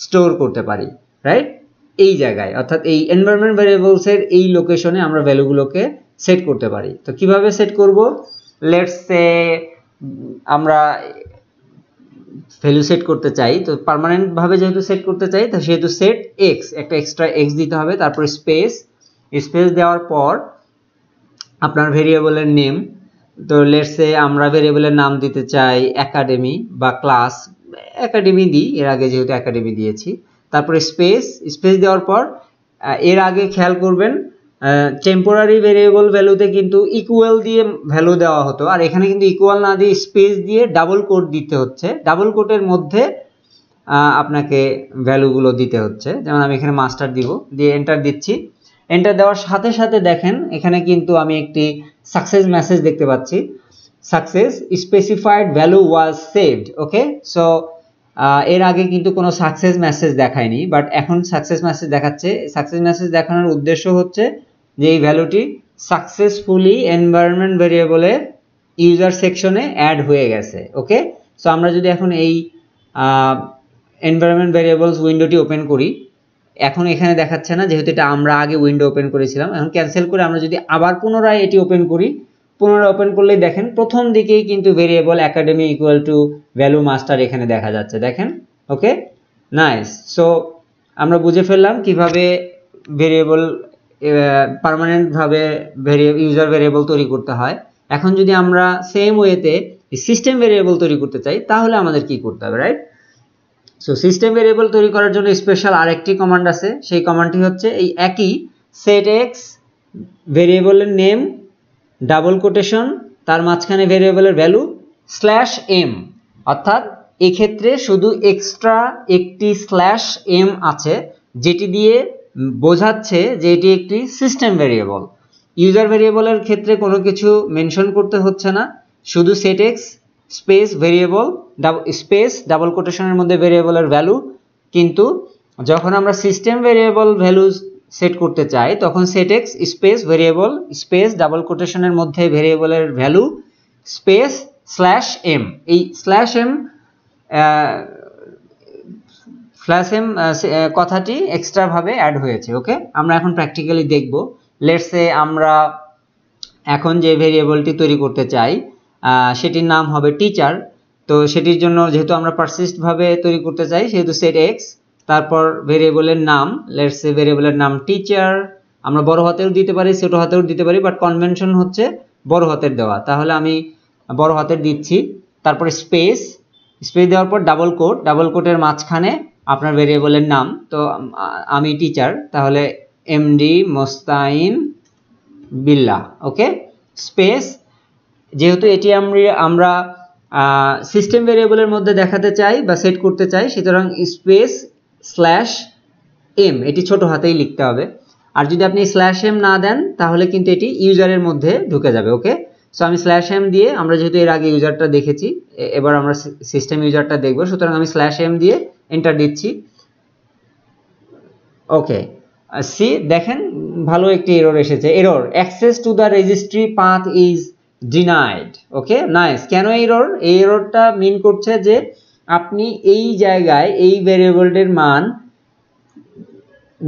স্টোর করতে পারি রাইট এই জায়গায় অর্থাৎ এই এনভায়রনমেন্ট ভেরিয়েবলসের এই লোকেশনে আমরা ভ্যালুগুলোকে সেট করতে পারি তো কিভাবে সেট করব লেটস সে আমরা ভ্যালু সেট করতে চাই তো পারমানেন্টভাবে যেহেতু সেট করতে চাই তো সেহেতু সেট এক্স একটা এক্সট্রা এক্স দিতে হবে তারপর স্পেস স্পেস দেওয়ার পর আপনার ভেরিয়েবলের নেম তো লেটসে আমরা ভেরিয়েবলের নাম দিতে চাই একাডেমি বা ক্লাস একাডেমি দিই এর আগে যেহেতু একাডেমি দিয়েছি তারপরে স্পেস স্পেস দেওয়ার পর এর আগে খেয়াল করবেন টেম্পোরারি ভেরিয়েবল ভ্যালুতে কিন্তু ইকুয়াল দিয়ে ভ্যালু দেওয়া হতো আর এখানে কিন্তু ইকুয়াল না দিয়ে স্পেস দিয়ে ডাবল কোড দিতে হচ্ছে ডাবল কোটের মধ্যে আপনাকে ভ্যালুগুলো দিতে হচ্ছে যেমন আমি এখানে মাস্টার দিব দিয়ে এন্টার দিচ্ছি এন্টার দেওয়ার সাথে সাথে দেখেন এখানে কিন্তু আমি একটি সাকসেস মেসেজ দেখতে পাচ্ছি success specified value was saved okay so এর আগে কিন্তু কোনো সাকসেস মেসেজ দেখায়নি বাট এখন সাকসেস মেসেজ দেখাচ্ছে সাকসেস মেসেজ দেখানোর উদ্দেশ্য হচ্ছে যে এই ভ্যালুটি সাকসেসফুলি এনভায়রনমেন্ট ভেরিয়েবলের ইউজার সেকশনে অ্যাড হয়ে গেছে ওকে সো আমরা যদি এখন এই এনভায়রনমেন্ট ভেরিয়েবলস উইন্ডোটি ওপেন করি এখন এখানে দেখাচ্ছে না যেহেতু এটা আমরা আগে উইন্ডো ওপেন করেছিলাম এখন ক্যান্সেল করে আমরা যদি আবার পুনরায় এটি ওপেন করি পুনরায় ওপেন করলেই দেখেন প্রথম দিকেই কিন্তু variable academy equal to value master এখানে দেখা যাচ্ছে দেখেন ওকে নাইস সো আমরা বুঝে ফেললাম কিভাবে ভেরিয়েবল পারমানেন্টভাবে ভেরিয়ে ইউজার ভেরিয়েবল তৈরি করতে হয় এখন যদি আমরা সেম ওয়েতে সিস্টেম ভেরিয়েবল তৈরি করতে চাই তাহলে আমাদের কি করতে হবে রাইট সো সিস্টেম ভেরিয়েবল তৈরি করার জন্য স্পেশাল আরেকটি কমান্ড আছে সেই কমান্ডটি হচ্ছে এই একই সেট এক্স ভেরিয়েবলের নেম ডাবল কোটেশন তার মাঝখানে ভেরিয়েবলের ভ্যালু স্ল্যাশ এম অর্থাৎ এক্ষেত্রে শুধু এক্সট্রা একটি স্ল্যাশ এম আছে যেটি দিয়ে বোঝাচ্ছে যে এটি একটি সিস্টেম ভেরিয়েবল ইউজার ভেরিয়েবলের ক্ষেত্রে কোনো কিছু মেনশন করতে হচ্ছে না শুধু setx space variable space double কোটেশনের মধ্যে ভেরিয়েবলের ভ্যালু কিন্তু যখন আমরা সিস্টেম ভেরিয়েবল ভ্যালু সেট করতে চাই তখন setx space variable space double কোটেশনের মধ্যে ভেরিয়েবলের ভ্যালু স্পেস স্ল্যাশ এম এই স্ল্যাশ এম ফ্ল্যাশেম uh, হেম uh, কথাটি এক্সট্রাভাবে অ্যাড হয়েছে ওকে আমরা এখন প্র্যাকটিক্যালি দেখব লেটসে আমরা এখন যে ভেরিয়েবলটি তৈরি করতে চাই uh, সেটির নাম হবে টিচার তো সেটির জন্য যেহেতু আমরা পারসিস্টভাবে তৈরি করতে চাই সেহেতু সেট এক্স তারপর ভেরিয়েবলের নাম লেটসে ভেরিয়েবলের নাম টিচার আমরা বড় হাতেও দিতে পারি ছোট হাতেও দিতে পারি বাট কনভেনশন হচ্ছে বড় হাতের দেওয়া তাহলে আমি বড় হাতের দিচ্ছি তারপরে স্পেস স্পেস দেওয়ার পর ডাবল কোট ডাবল কোটের মাঝখানে আপনার ভেরিয়েবলের নাম তো আমি টিচার তাহলে এমডি মোস্তাইন বিল্লা ওকে স্পেস যেহেতু এটি আমরা সিস্টেম ভেরিয়েবলের মধ্যে দেখাতে চাই বা সেট করতে চাই সুতরাং স্পেস স্ল্যাশ এম এটি ছোট হাতেই লিখতে হবে আর যদি আপনি স্ল্যাশ এম না দেন তাহলে কিন্তু এটি ইউজারের মধ্যে ঢুকে যাবে ওকে সো আমি স্ল্যাশ এম দিয়ে আমরা যেহেতু এর আগে ইউজারটা দেখেছি এবার আমরা সিস্টেম ইউজারটা দেখব সুতরাং আমি স্ল্যাশ এম দিয়ে এন্টার দিচ্ছি ওকে সি দেখেন ভালো একটি এরর এসেছে error access to the registry path is denied okay nice কেন এরর এই এররটা মিন করছে যে আপনি এই জায়গায় এই ভ্যারিয়েবলটির মান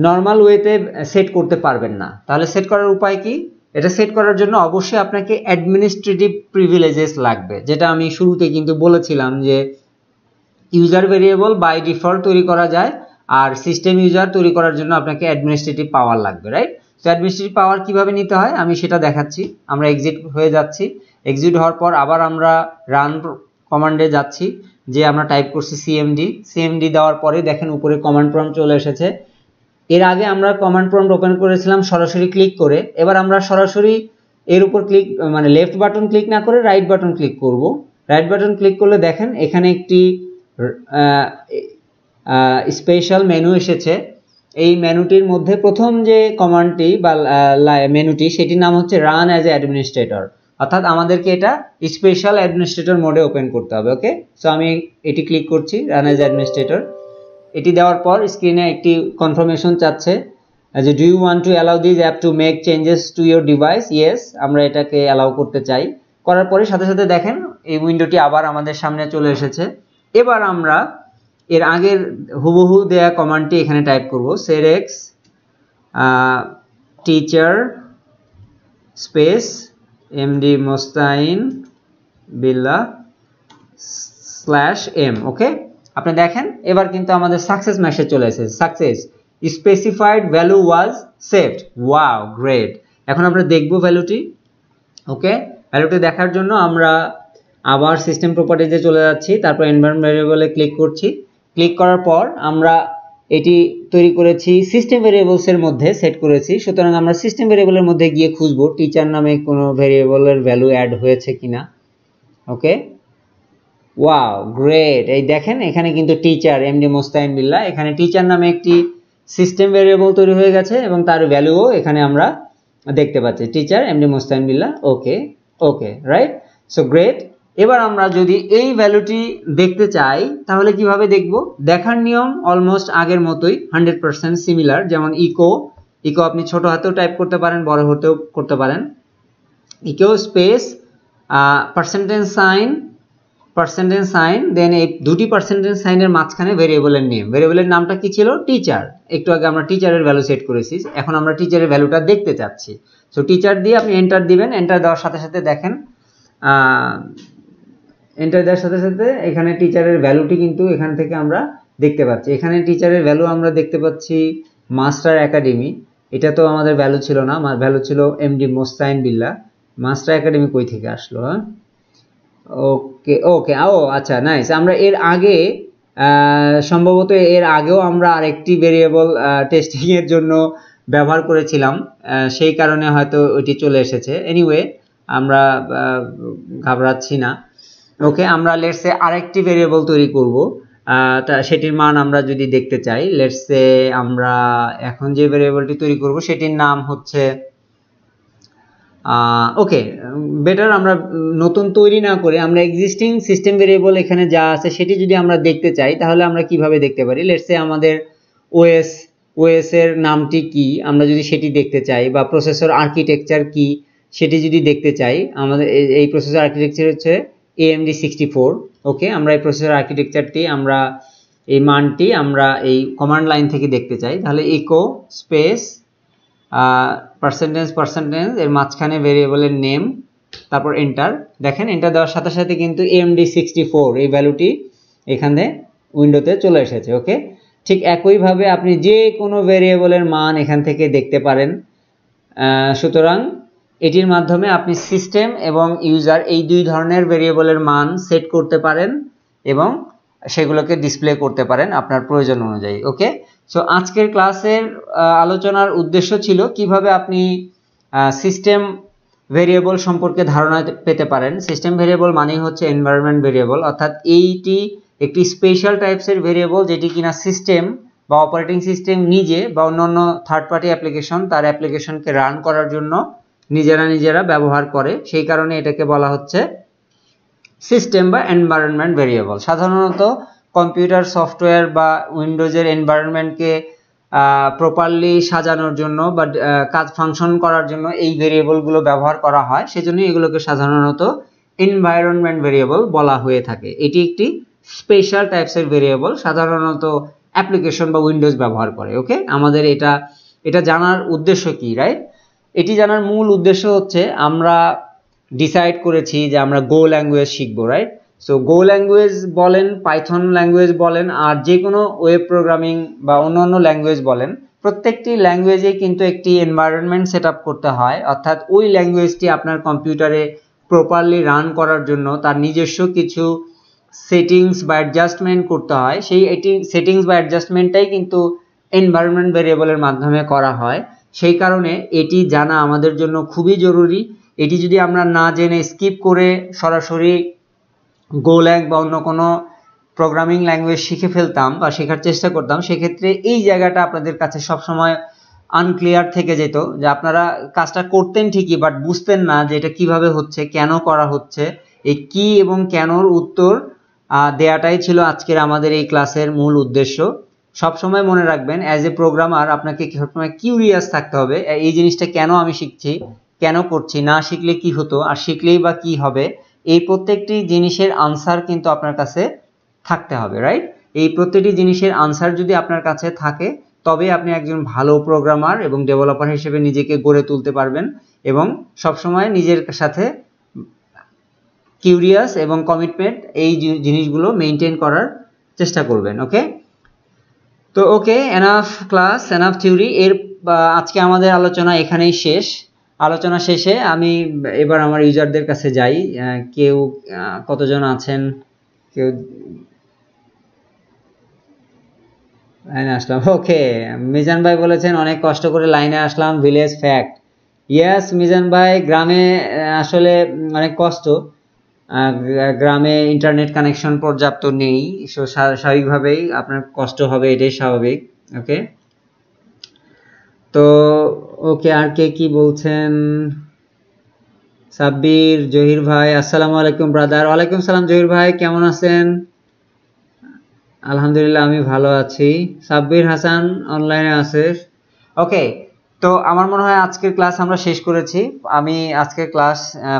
নর্মাল ওয়েতে সেট করতে পারবেন না তাহলে সেট করার উপায় কি এটা সেট করার জন্য অবশ্যই আপনাকে অ্যাডমিনিস্ট্রেটিভ প্রিভিলেজেস লাগবে যেটা আমি শুরুতে কিন্তু বলেছিলাম যে ইউজার ভেরিয়েবল বাই ডিফল্ট তৈরি করা যায় আর সিস্টেম ইউজার তৈরি করার জন্য আপনাকে অ্যাডমিনিস্ট্রেটিভ পাওয়ার লাগবে রাইট তো অ্যাডমিনিস্ট্রেটিভ পাওয়ার কীভাবে নিতে হয় আমি সেটা দেখাচ্ছি আমরা এক্সিট হয়ে যাচ্ছি এক্সিট হওয়ার পর আবার আমরা রান কমান্ডে যাচ্ছি যে আমরা টাইপ করছি সিএমডি সিএমডি দেওয়ার পরে দেখেন উপরে কমান্ড প্রম চলে এসেছে এর আগে আমরা কমান্ড প্রম ওপেন করেছিলাম সরাসরি ক্লিক করে এবার আমরা সরাসরি এর উপর ক্লিক মানে লেফট বাটন ক্লিক না করে রাইট বাটন ক্লিক করব রাইট বাটন ক্লিক করলে দেখেন এখানে একটি স্পেশাল মেনু এসেছে এই মেনুটির মধ্যে প্রথম যে কমান্ডটি বা মেনুটি সেটির নাম হচ্ছে রান অ্যাজ এ অ্যাডমিনিস্ট্রেটর অর্থাৎ আমাদেরকে এটা স্পেশাল অ্যাডমিনিস্ট্রেটর মোডে ওপেন করতে হবে ওকে সো আমি এটি ক্লিক করছি রান অ্যাজ অ্যাডমিনিস্ট্রেটর এটি দেওয়ার পর স্ক্রিনে একটি কনফার্মেশন চাচ্ছে যে do you want to allow this app to make changes to your device yes আমরা এটাকে অ্যালাউ করতে চাই করার পরে সাথে সাথে দেখেন এই উইন্ডোটি আবার আমাদের সামনে চলে এসেছে এবার আমরা এর আগের হুবহু দেয়া কমান্ডটি এখানে টাইপ করব setx teacher space MD Mostain Billah slash M ওকে আপনি দেখেন এবার কিন্তু আমাদের সাকসেস মেসেজ চলে এসেছে success specified value was saved wow great এখন আমরা দেখব ভ্যালুটি ওকে ভ্যালুটি দেখার জন্য আমরা আবার সিস্টেম প্রপার্টিতে চলে যাচ্ছি তারপর এনভায়রনমেন্ট ভেরিয়েবলে ক্লিক করছি ক্লিক করার পর আমরা এটি তৈরি করেছি সিস্টেম ভেরিয়েবলসের মধ্যে সেট করেছি সুতরাং আমরা সিস্টেম ভেরিয়েবলের মধ্যে গিয়ে খুঁজব টিচার নামে কোনো ভেরিয়েবলের ভ্যালু অ্যাড হয়েছে কিনা ওকে ওয়াও গ্রেট এই দেখেন এখানে কিন্তু টিচার এম ডি মোস্তাইন বিল্লা এখানে টিচার নামে একটি সিস্টেম ভেরিয়েবল তৈরি হয়ে গেছে এবং তার ভ্যালুও এখানে আমরা দেখতে পাচ্ছি teacher M D Mostain Billah okay okay right so great এবার আমরা যদি এই ভ্যালুটি দেখতে চাই তাহলে কিভাবে দেখব দেখার নিয়ম অলমোস্ট আগের মতোই হান্ড্রেড পার্সেন্ট সিমিলার যেমন ইকো ইকো আপনি ছোট হাতেও টাইপ করতে পারেন বড় হতেও করতে পারেন echo space percentage sign percentage sign then এই দুটি পার্সেন্টেজ সাইনের মাঝখানে ভেরিয়েবলের নেম ভেরিয়েবলের নামটা কি ছিল টিচার একটু আগে আমরা টিচারের ভ্যালু সেট করেছি এখন আমরা টিচারের ভ্যালুটা দেখতে চাচ্ছি সো টিচার দিয়ে আপনি এন্টার দিবেন এন্টার দেওয়ার সাথে সাথে দেখেন এন্টার দেওয়ার সাথে সাথে এখানে টিচারের ভ্যালুটি কিন্তু এখান থেকে আমরা দেখতে পাচ্ছি এখানে টিচারের ভ্যালু আমরা দেখতে পাচ্ছি মাস্টার একাডেমি এটা তো আমাদের ভ্যালু ছিল না আমার ভ্যালু ছিল এমডি মোস্তাইন বিল্লা মাস্টার একাডেমি কই থেকে আসলো হ্যাঁ ওকে ওকে ও আচ্ছা নাইস আমরা এর আগে সম্ভবত এর আগেও আমরা আরেকটি ভেরিয়েবল টেস্টিংয়ের জন্য ব্যবহার করেছিলাম সেই কারণে হয়তো ওইটি চলে এসেছে এনিওয়ে আমরা ঘাবড়াচ্ছি না ওকে আমরা লেটসে আরেকটি ভেরিয়েবল তৈরি করব তা সেটির মান আমরা যদি দেখতে চাই লেটসে আমরা এখন যে ভেরিয়েবলটি তৈরি করব সেটির নাম হচ্ছে ওকে বেটার আমরা নতুন তৈরি না করে আমরা এক্সিস্টিং সিস্টেম ভেরিয়েবল এখানে যা আছে সেটি যদি আমরা দেখতে চাই তাহলে আমরা কিভাবে দেখতে পারি লেটসে আমাদের ওএস ওএস এর নামটি কি আমরা যদি সেটি দেখতে চাই বা প্রসেসর আর্কিটেকচার কি সেটি যদি দেখতে চাই আমাদের এই প্রসেসর আর্কিটেকচার হচ্ছে এএমডি সিক্সটি ফোর ওকে আমরা এই প্রসেসর আর্কিটেকচারটি আমরা এই মানটি আমরা এই কমান্ড লাইন থেকে দেখতে চাই তাহলে ইকো স্পেস পার্সেন্টেজ পার্সেন্টেজ এর মাঝখানে ভেরিয়েবলের নেম তারপর এন্টার দেখেন এন্টার দেওয়ার সাথে সাথে কিন্তু এমডি সিক্সটি ফোর এই ভ্যালুটি এখানে উইন্ডোতে চলে এসেছে ওকে ঠিক একইভাবে আপনি যে কোনো ভেরিয়েবলের মান এখান থেকে দেখতে পারেন সুতরাং এটির মাধ্যমে আপনি সিস্টেম এবং ইউজার এই দুই ধরনের ভেরিয়েবলের মান সেট করতে পারেন এবং সেগুলোকে ডিসপ্লে করতে পারেন আপনার প্রয়োজন অনুযায়ী ওকে সো আজকের ক্লাসের আলোচনার উদ্দেশ্য ছিল কিভাবে আপনি সিস্টেম ভেরিয়েবল সম্পর্কে ধারণা পেতে পারেন সিস্টেম ভেরিয়েবল মানেই হচ্ছে এনভায়রনমেন্ট ভেরিয়েবল অর্থাৎ এইটি একটি স্পেশাল টাইপসের ভেরিয়েবল যেটি কিনা সিস্টেম বা অপারেটিং সিস্টেম নিজে বা অন্যান্য থার্ড পার্টি অ্যাপ্লিকেশন তার অ্যাপ্লিকেশনকে রান করার জন্য নিজেরা নিজেরা ব্যবহার করে সেই কারণে এটাকে বলা হচ্ছে সিস্টেম বা এনভায়রনমেন্ট ভেরিয়েবল সাধারণত কম্পিউটার সফটওয়্যার বা উইন্ডোজের এনভায়রনমেন্টকে প্রপারলি সাজানোর জন্য বা কাজ ফাংশন করার জন্য এই ভেরিয়েবলগুলো ব্যবহার করা হয় সেজন্য এগুলোকে সাধারণত এনভায়রনমেন্ট ভেরিয়েবল বলা হয়ে থাকে এটি একটি স্পেশাল টাইপসের ভেরিয়েবল সাধারণত অ্যাপ্লিকেশন বা উইন্ডোজ ব্যবহার করে ওকে আমাদের এটা এটা জানার উদ্দেশ্য কি রাইট এটি জানার মূল উদ্দেশ্য হচ্ছে আমরা ডিসাইড করেছি যে আমরা গো ল্যাঙ্গুয়েজ শিখবো রাইট সো গো ল্যাঙ্গুয়েজ বলেন পাইথন ল্যাঙ্গুয়েজ বলেন আর যে কোনো ওয়েব প্রোগ্রামিং বা অন্য অন্য ল্যাঙ্গুয়েজ বলেন প্রত্যেকটি ল্যাঙ্গুয়েজে কিন্তু একটি এনভায়রনমেন্ট সেট করতে হয় অর্থাৎ ওই ল্যাঙ্গুয়েজটি আপনার কম্পিউটারে প্রপারলি রান করার জন্য তার নিজস্ব কিছু সেটিংস বা অ্যাডজাস্টমেন্ট করতে হয় সেই এটি সেটিংস বা অ্যাডজাস্টমেন্টটাই কিন্তু এনভায়রনমেন্ট ভেরিয়েবলের মাধ্যমে করা হয় সেই কারণে এটি জানা আমাদের জন্য খুবই জরুরি এটি যদি আমরা না জেনে স্কিপ করে সরাসরি গো ল্যাং বা অন্য কোনো প্রোগ্রামিং ল্যাঙ্গুয়েজ শিখে ফেলতাম বা শেখার চেষ্টা করতাম সেক্ষেত্রে এই জায়গাটা আপনাদের কাছে সবসময় আনক্লিয়ার থেকে যেত যে আপনারা কাজটা করতেন ঠিকই বাট বুঝতেন না যে এটা কীভাবে হচ্ছে কেন করা হচ্ছে এই কি এবং কেনর উত্তর দেয়াটাই ছিল আজকের আমাদের এই ক্লাসের মূল উদ্দেশ্য সবসময় মনে রাখবেন অ্যাজ এ প্রোগ্রামার আপনাকে সবসময় কিউরিয়াস থাকতে হবে এই জিনিসটা কেন আমি শিখছি কেন করছি না শিখলে কি হতো আর শিখলেই বা কি হবে এই প্রত্যেকটি জিনিসের আনসার কিন্তু আপনার কাছে থাকতে হবে রাইট এই প্রত্যেকটি জিনিসের আনসার যদি আপনার কাছে থাকে তবে আপনি একজন ভালো প্রোগ্রামার এবং ডেভেলপার হিসেবে নিজেকে গড়ে তুলতে পারবেন এবং সবসময় নিজের সাথে কিউরিয়াস এবং কমিটমেন্ট এই জিনিসগুলো মেনটেন করার চেষ্টা করবেন ওকে তো okay enough class enough theory এর আজকে আমাদের আলোচনা এখানেই শেষ আলোচনা শেষে আমি এবার আমার ইউজারদের কাছে যাই কেউ কতজন আছেন কেউ লাইনে আসলাম ওকে মিজান ভাই বলেছেন অনেক কষ্ট করে লাইনে আসলাম ভিলেজ ফ্যাক্ট ইয়াস মিজান ভাই গ্রামে আসলে অনেক কষ্ট গ্রামে ইন্টারনেট কানেকশন পর্যাপ্ত নেই সো স্বাভাবিকভাবেই আপনার কষ্ট হবে এটাই স্বাভাবিক ওকে তো ওকে আর কে কি বলছেন সাব্বির জহির ভাই আসসালামু আলাইকুম ব্রাদার ওয়ালাইকুম সালাম জহির ভাই কেমন আছেন আলহামদুলিল্লাহ আমি ভালো আছি সাব্বির হাসান অনলাইনে আছে ওকে তো আমার মনে হয় আজকের ক্লাস আমরা শেষ করেছি আমি আজকের ক্লাস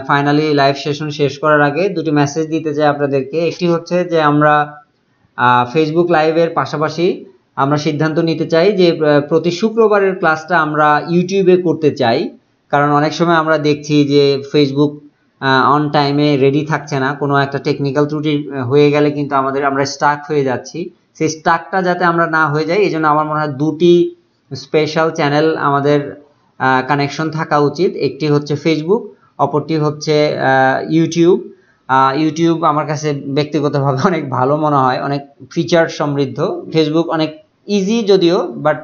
ফাইনালি লাইভ সেশন শেষ করার আগে দুটি মেসেজ দিতে চাই আপনাদেরকে একটি হচ্ছে যে আমরা ফেসবুক লাইভের পাশাপাশি আমরা সিদ্ধান্ত নিতে চাই যে প্রতি শুক্রবারের ক্লাসটা আমরা ইউটিউবে করতে চাই কারণ অনেক সময় আমরা দেখছি যে ফেসবুক অন টাইমে রেডি থাকছে না কোনো একটা টেকনিক্যাল ত্রুটি হয়ে গেলে কিন্তু আমাদের আমরা স্টাক হয়ে যাচ্ছি সেই স্টাকটা যাতে আমরা না হয়ে যাই এই জন্য আমার মনে হয় দুটি স্পেশাল চ্যানেল আমাদের কানেকশন থাকা উচিত একটি হচ্ছে ফেসবুক অপরটি হচ্ছে ইউটিউব ইউটিউব আমার কাছে ব্যক্তিগতভাবে অনেক ভালো মনে হয় অনেক ফিচার সমৃদ্ধ ফেসবুক অনেক ইজি যদিও বাট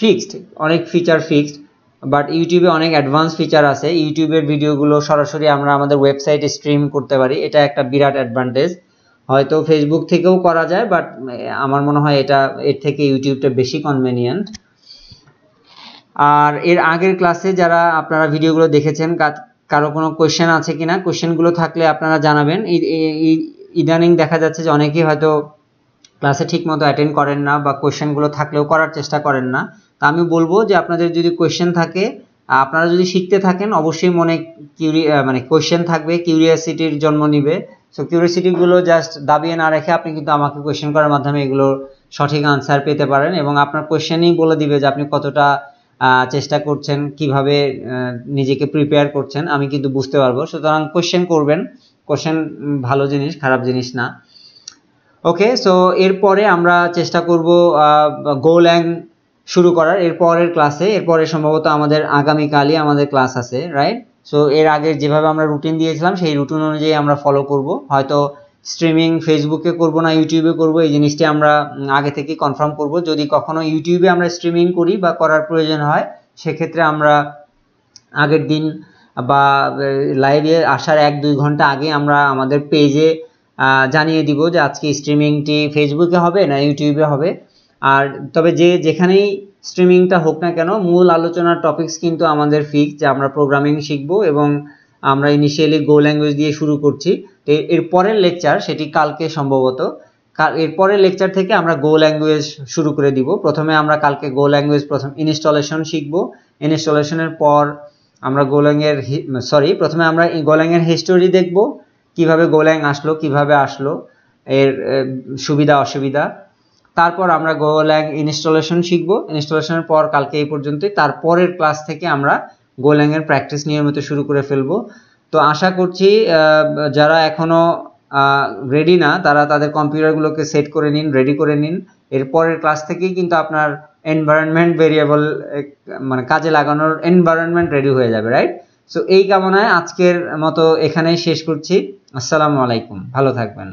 ফিক্সড অনেক ফিচার ফিক্সড বাট ইউটিউবে অনেক অ্যাডভান্স ফিচার আছে ইউটিউবের ভিডিওগুলো সরাসরি আমরা আমাদের ওয়েবসাইটে স্ট্রিম করতে পারি এটা একটা বিরাট অ্যাডভান্টেজ হয়তো ফেসবুক থেকেও করা যায় বাট আমার মনে হয় এটা এর থেকে ইউটিউবটা বেশি কনভেনিয়েন্ট আর এর আগের ক্লাসে যারা আপনারা ভিডিওগুলো দেখেছেন কারো কোনো কোয়েশ্চেন আছে কি না কোয়েশ্চেনগুলো থাকলে আপনারা জানাবেন ইদানিং দেখা যাচ্ছে যে অনেকেই হয়তো ক্লাসে ঠিকমতো অ্যাটেন্ড করেন না বা কোয়েশ্চেনগুলো থাকলেও করার চেষ্টা করেন না তা আমি বলবো যে আপনাদের যদি কোয়েশ্চেন থাকে আপনারা যদি শিখতে থাকেন অবশ্যই মনে কিউরি মানে কোয়েশ্চেন থাকবে কিউরিয়াসিটির জন্ম নিবে সো কিউরিয়াসিটিগুলো জাস্ট দাবিয়ে না রেখে আপনি কিন্তু আমাকে কোয়েশ্চেন করার মাধ্যমে এগুলোর সঠিক আনসার পেতে পারেন এবং আপনার কোয়েশ্চেনই বলে দিবে যে আপনি কতটা চেষ্টা করছেন কিভাবে নিজেকে প্রিপেয়ার করছেন আমি কিন্তু বুঝতে পারবো সুতরাং কোয়েশ্চেন করবেন কোশ্চেন ভালো জিনিস খারাপ জিনিস না ওকে সো এরপরে আমরা চেষ্টা করব গোল অ্যান্ড শুরু করার এরপরের ক্লাসে এরপরে সম্ভবত আমাদের আগামীকালই আমাদের ক্লাস আছে রাইট সো এর আগে যেভাবে আমরা রুটিন দিয়েছিলাম সেই রুটিন অনুযায়ী আমরা ফলো করব হয়তো স্ট্রিমিং ফেসবুকে করব না ইউটিউবে করব এই জিনিসটি আমরা আগে থেকে কনফার্ম করব যদি কখনো ইউটিউবে আমরা স্ট্রিমিং করি বা করার প্রয়োজন হয় সেক্ষেত্রে আমরা আগের দিন বা লাইভে আসার এক দুই ঘন্টা আগে আমরা আমাদের পেজে জানিয়ে দিব যে আজকে স্ট্রিমিংটি ফেসবুকে হবে না ইউটিউবে হবে আর তবে যে যেখানেই স্ট্রিমিংটা হোক না কেন মূল আলোচনার টপিকস কিন্তু আমাদের ফিক্স যে আমরা প্রোগ্রামিং শিখব এবং আমরা ইনিশিয়ালি গো ল্যাঙ্গুয়েজ দিয়ে শুরু করছি তো এর পরের লেকচার সেটি কালকে সম্ভবত এর পরের লেকচার থেকে আমরা গো ল্যাঙ্গুয়েজ শুরু করে দিব প্রথমে আমরা কালকে গো ল্যাঙ্গুয়েজ প্রথম ইনস্টলেশন শিখব ইনস্টলেশনের পর আমরা গোল্যাংয়ের সরি প্রথমে আমরা গোল্যাংয়ের হিস্টোরি দেখব কিভাবে গোল্যাং আসলো কিভাবে আসলো এর সুবিধা অসুবিধা তারপর আমরা গোল্যাং ইনস্টলেশন শিখব ইনস্টলেশনের পর কালকে এই পর্যন্তই তারপরের ক্লাস থেকে আমরা গোল্যাঙের প্র্যাকটিস নিয়মিত শুরু করে ফেলবো তো আশা করছি যারা এখনও রেডি না তারা তাদের কম্পিউটারগুলোকে সেট করে নিন রেডি করে নিন এরপরের ক্লাস থেকেই কিন্তু আপনার এনভায়রনমেন্ট ভেরিয়েবল মানে কাজে লাগানোর এনভায়রনমেন্ট রেডি হয়ে যাবে রাইট সো এই কামনায় আজকের মতো এখানেই শেষ করছি আসসালামু আলাইকুম ভালো থাকবেন